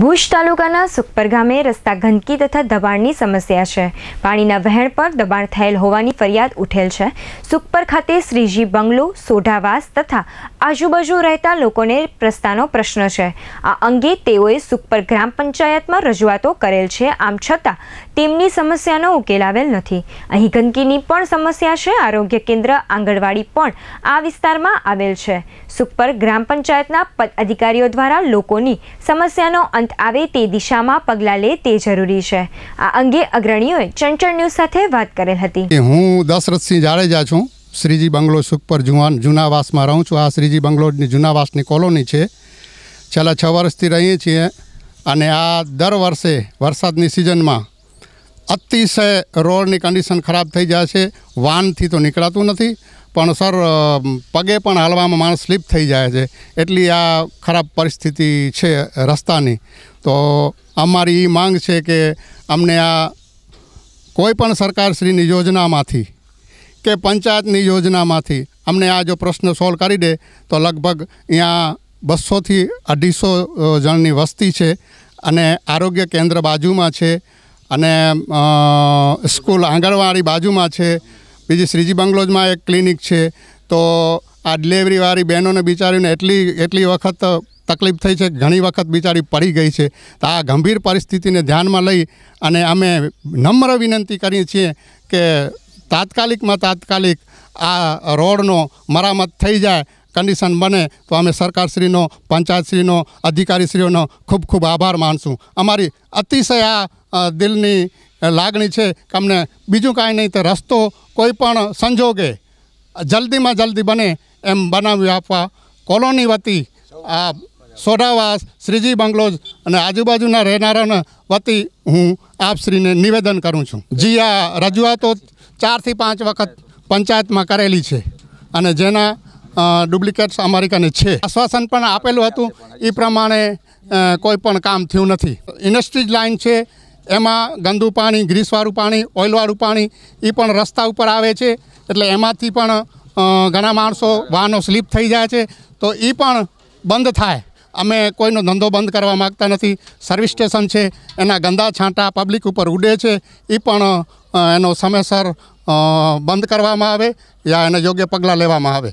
ભુજ તાલુકાના સુખપર ગામે રસ્તા ગંદકી તથા દબાણની સમસ્યા છે પાણીના વહેણ પર દબાણ થયેલ હોવાની ફરિયાદ ઉઠેલ છે સુખપર ખાતે શ્રીજી બંગલો સોઢાવાસ તથા આજુબાજુ રહેતા લોકોને પ્રસ્તાનો પ્રશ્ન છે આ અંગે તેઓએ સુખપર ગ્રામ પંચાયતમાં રજૂઆતો કરેલ છે આમ છતાં તેમની સમસ્યાનો ઉકેલ આવેલ નથી અહીં ગંદકીની પણ સમસ્યા છે આરોગ્ય કેન્દ્ર આંગણવાડી પણ આ વિસ્તારમાં આવેલ છે સુખપર ગ્રામ પંચાયતના પદ અધિકારીઓ દ્વારા લોકોની સમસ્યાનો અંત આવે તે દિશામાં પગલાં લે તે જરૂરી છે આ અંગે અગ્રણીઓએ ચંચળ ન્યૂઝ સાથે વાત કરેલ હતી હું દશરથસિંહ જાડેજા છું શ્રીજી બંગલો સુખપર જુવાન જૂનાવાસમાં રહું છું આ શ્રીજી બંગલોની જૂનાવાસની કોલોની છે છેલ્લા છ વર્ષથી રહીએ છીએ અને આ દર વર્ષે વરસાદની સિઝનમાં અતિશય રોડની કન્ડિશન ખરાબ થઈ જાય છે વાનથી તો નીકળાતું નથી પણ સર પગે પણ હાલવામાં માણસ સ્લીપ થઈ જાય છે એટલી આ ખરાબ પરિસ્થિતિ છે રસ્તાની તો અમારી એ માંગ છે કે અમને આ કોઈ પણ સરકારશ્રીની યોજનામાંથી કે પંચાયતની યોજનામાંથી અમને આ જો પ્રશ્ન સોલ્વ કરી દે તો લગભગ અહીંયા બસોથી અઢીસો જણની વસ્તી છે અને આરોગ્ય કેન્દ્ર બાજુમાં છે અને સ્કૂલ આંગણવાડી બાજુમાં છે બીજી શ્રીજી બંગલોજમાં એક ક્લિનિક છે તો આ ડિલેવરીવાળી બહેનોને બિચારીને એટલી એટલી વખત તકલીફ થઈ છે ઘણી વખત બિચારી પડી ગઈ છે તો આ ગંભીર પરિસ્થિતિને ધ્યાનમાં લઈ અને અમે નમ્ર વિનંતી કરીએ છીએ કે તાત્કાલિકમાં તાત્કાલિક આ રોડનો મરામત થઈ જાય કન્ડિશન બને તો અમે સરકારશ્રીનો પંચાયતશ્રીનો અધિકારીશ્રીઓનો ખૂબ ખૂબ આભાર માનશું અમારી અતિશય આ દિલની લાગણી છે કે અમને બીજું કાંઈ નહીં તો રસ્તો કોઈ પણ સંજોગે જલ્દીમાં જલ્દી બને એમ બનાવી આપવા કોલોની વતી આ સોઢાવાસ શ્રીજી બંગલોજ અને આજુબાજુના રહેનારાના વતી હું આપશ્રીને નિવેદન કરું છું જી આ રજૂઆતો ચારથી પાંચ વખત પંચાયતમાં કરેલી છે અને જેના ડુપ્લિકેટ્સ અમારી કને છે આશ્વાસન પણ આપેલું હતું એ પ્રમાણે કોઈ પણ કામ થયું નથી ઇન્ડસ્ટ્રીઝ લાઇન છે એમાં ગંદુ પાણી ગ્રીસવાળું પાણી ઓઇલવાળું પાણી એ પણ રસ્તા ઉપર આવે છે એટલે એમાંથી પણ ઘણા માણસો વાહનો સ્લીપ થઈ જાય છે તો એ પણ બંધ થાય અમે કોઈનો ધંધો બંધ કરવા માગતા નથી સર્વિસ સ્ટેશન છે એના ગંદા છાંટા પબ્લિક ઉપર ઉડે છે એ પણ એનો સમયસર બંધ કરવામાં આવે યા એને યોગ્ય પગલાં લેવામાં આવે